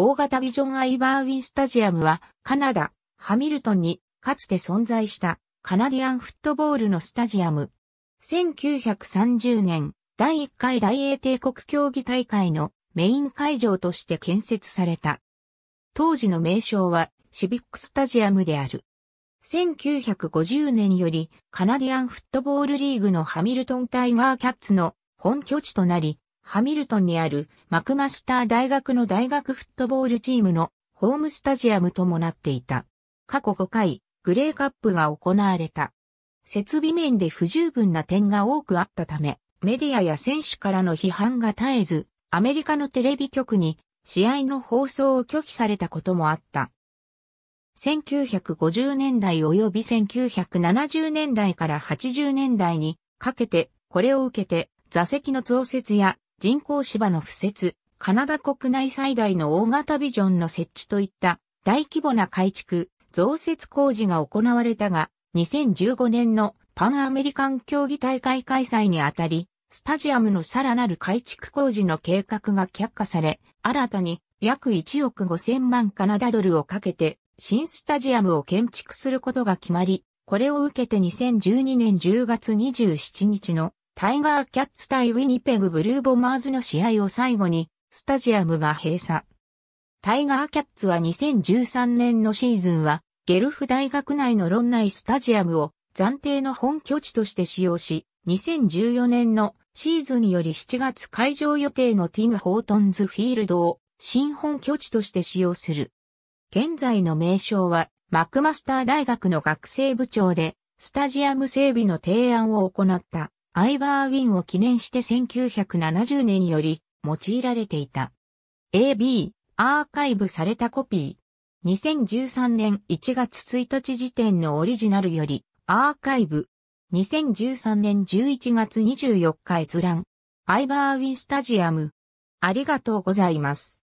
大型ビジョン・アイバーウィン・スタジアムは、カナダ、ハミルトンに、かつて存在した、カナディアンフットボールのスタジアム。1930年、第1回大英帝国競技大会のメイン会場として建設された。当時の名称は、シビックスタジアムである。1950年より、カナディアンフットボールリーグのハミルトンタイガーキャッツの本拠地となり、ハミルトンにあるマクマスター大学の大学フットボールチームのホームスタジアムともなっていた。過去5回、グレーカップが行われた。設備面で不十分な点が多くあったため、メディアや選手からの批判が絶えず、アメリカのテレビ局に試合の放送を拒否されたこともあった。1950年代及び1970年代から80年代にかけて、これを受けて座席の増設や人工芝の敷設、カナダ国内最大の大型ビジョンの設置といった大規模な改築、増設工事が行われたが、2015年のパンアメリカン競技大会開催にあたり、スタジアムのさらなる改築工事の計画が却下され、新たに約1億5千万カナダドルをかけて、新スタジアムを建築することが決まり、これを受けて2012年10月27日のタイガーキャッツ対ウィニペグブルーボマーズの試合を最後に、スタジアムが閉鎖。タイガーキャッツは2013年のシーズンは、ゲルフ大学内のロナ内スタジアムを暫定の本拠地として使用し、2014年のシーズンより7月会場予定のティム・ホートンズ・フィールドを新本拠地として使用する。現在の名称は、マクマスター大学の学生部長で、スタジアム整備の提案を行った、アイバーウィンを記念して1970年より用いられていた。AB、アーカイブされたコピー。2013年1月1日時点のオリジナルより、アーカイブ。2013年11月24日閲覧。アイバーウィンスタジアム。ありがとうございます。